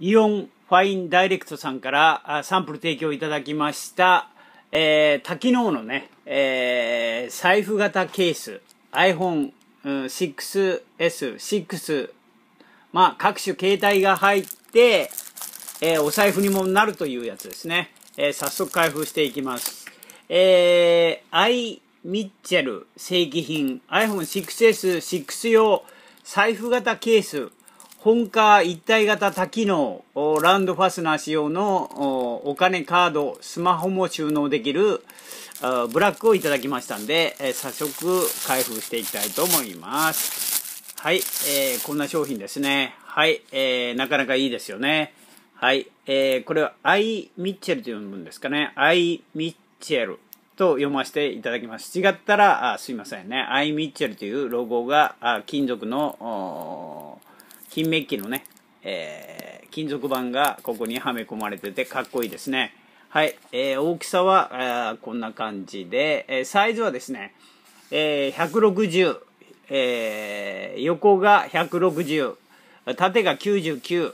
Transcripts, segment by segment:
イオンファインダイレクトさんからサンプル提供いただきました、えー、多機能のね、えー、財布型ケース iPhone6S、6まあ各種携帯が入って、えー、お財布にもなるというやつですね、えー、早速開封していきますえー、アイ・ミッチェル正規品 iPhone6S6 用財布型ケース本家一体型多機能ランドファスナー仕様のお金カードスマホも収納できるブラックをいただきましたんで早速開封していきたいと思いますはい、えー、こんな商品ですねはい、えー、なかなかいいですよねはい、えー、これはアイ・ミッチェルと読むんですかねアイ・ミッチェルと読ませていただきます。違ったら、あすいませんね。アイ・ミッチェルというロゴが、あ金属の金メッキのね、えー、金属板がここにはめ込まれててかっこいいですね。はい、えー、大きさは、こんな感じで、えー、サイズはですね、えー、160、えー、横が160、縦が99、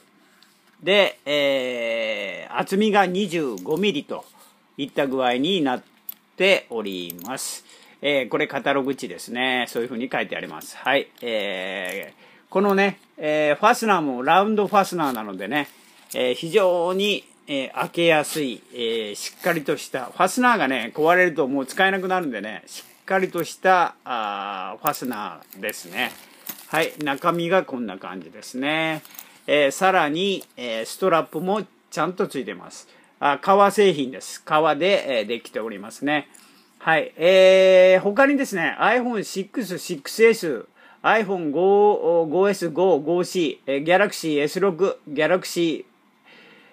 で、えー、厚みが25ミリといった具合になっております。えー、これカタログ値ですね。そういうふうに書いてあります。はい。えーこのね、えー、ファスナーもラウンドファスナーなのでね、えー、非常に、えー、開けやすい、えしっかりとした、ファスナーがね、壊れるともう使えなくなるんでね、しっかりとしたあファスナーですね。はい、中身がこんな感じですね。えさらに、えストラップもちゃんとついてます。あ革製品です。革で、えできておりますね。はい。えー、他にですね、iPhone6、6S、iPhone 5S、5、5C、Galaxy S6、Galaxy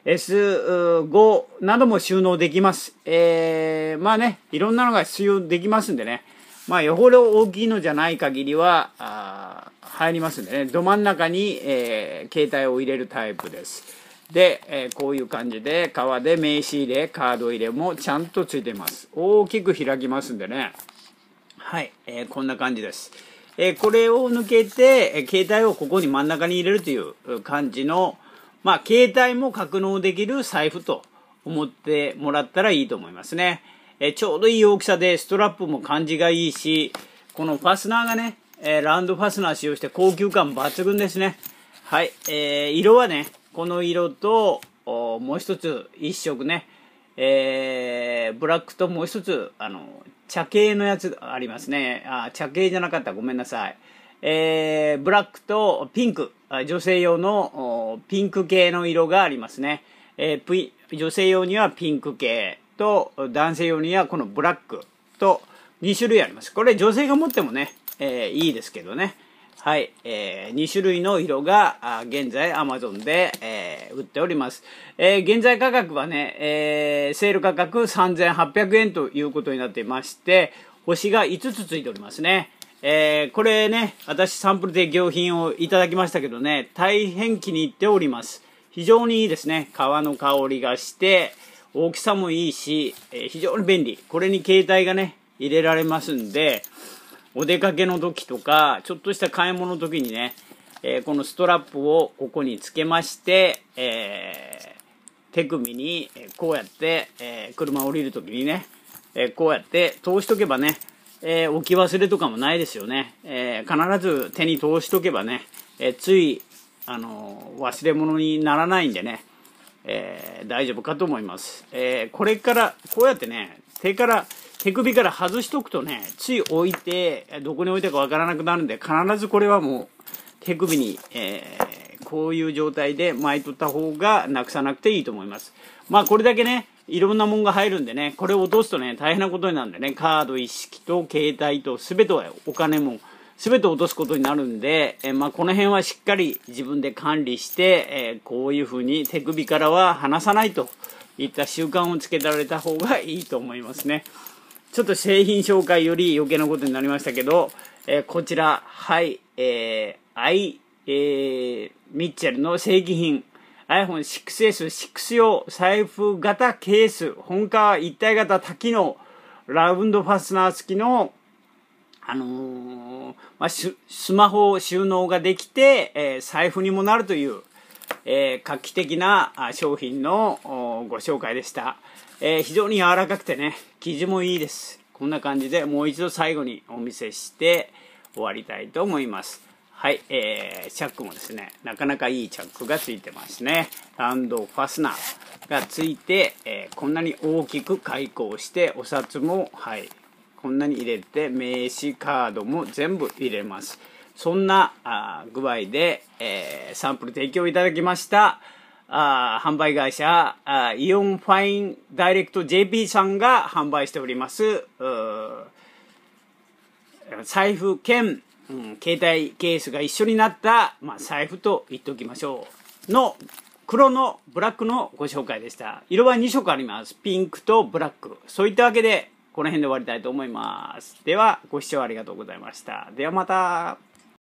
S5 なども収納できます。えー、まあね、いろんなのが収容できますんでね。まあ、よほど大きいのじゃない限りは、あ入りますんでね。ど真ん中に、えー、携帯を入れるタイプです。で、えー、こういう感じで、革で名刺入れ、カード入れもちゃんとついてます。大きく開きますんでね。はい、えー、こんな感じです。えこれを抜けて、え携帯をここに真ん中に入れるという感じの、まあ、携帯も格納できる財布と思ってもらったらいいと思いますね。えちょうどいい大きさで、ストラップも感じがいいし、このファスナーがね、えランドファスナー使用して高級感抜群ですね。はい、えー、色はね、この色と、もう一つ一色ね、えー、ブラックともう一つ、あの、茶系のやつありますね。あ、茶系じゃなかった。ごめんなさい。えー、ブラックとピンク、女性用のピンク系の色がありますね。えー、女性用にはピンク系と、男性用にはこのブラックと2種類あります。これ女性が持ってもね、えー、いいですけどね。はい、えー、2種類の色が現在 Amazon で、えー、売っております。えー、現在価格はね、えー、セール価格3800円ということになっていまして、星が5つついておりますね。えー、これね、私サンプルで行品をいただきましたけどね、大変気に入っております。非常にいいですね。皮の香りがして、大きさもいいし、えー、非常に便利。これに携帯がね、入れられますんで、お出かけの時とかちょっとした買い物の時にね、えー、このストラップをここにつけまして、えー、手首にこうやって、えー、車降りる時にね、えこうやって通しとけばね、え置き忘れとかもないですよね、え必ず手に通しとけばね、えつい、あの忘れ物にならないんでね、え大丈夫かと思います、えこれからこうやってね手から手首から外しとくとね、つい置いて、どこに置いたかわからなくなるんで、必ずこれはもう手首に、えー、こういう状態で巻いとった方がなくさなくていいと思います。まあこれだけね、いろんなもんが入るんでね、これを落とすとね、大変なことになるんでね、カード一式と携帯と全てはお金も、全て落とすことになるんで、えまあ、この辺はしっかり自分で管理して、えこういうふうに手首からは離さないといった習慣をつけられた方がいいと思いますね。ちょっと製品紹介より余計なことになりましたけど、えー、こちら、はい、えー、アイ、えー、ミッチェルの正規品、iPhone6S、6用財布型ケース、本革一体型多機能、ラウンドファスナー付きの、あのー、まあ、スマホ収納ができて、えー、財布にもなるという、えー、画期的な商品のご紹介でした、えー、非常に柔らかくてね生地もいいですこんな感じでもう一度最後にお見せして終わりたいと思いますはい、えー、チャックもですねなかなかいいチャックがついてますねランドファスナーがついて、えー、こんなに大きく開口してお札もはいこんなに入れて名刺カードも全部入れますそんなあ具合で、えー、サンプル提供いただきました、あ販売会社あ、イオンファインダイレクト JP さんが販売しております、財布兼、うん、携帯ケースが一緒になった、まあ、財布と言っておきましょう。の黒のブラックのご紹介でした。色は2色あります。ピンクとブラック。そういったわけで、この辺で終わりたいと思います。では、ご視聴ありがとうございました。ではまた。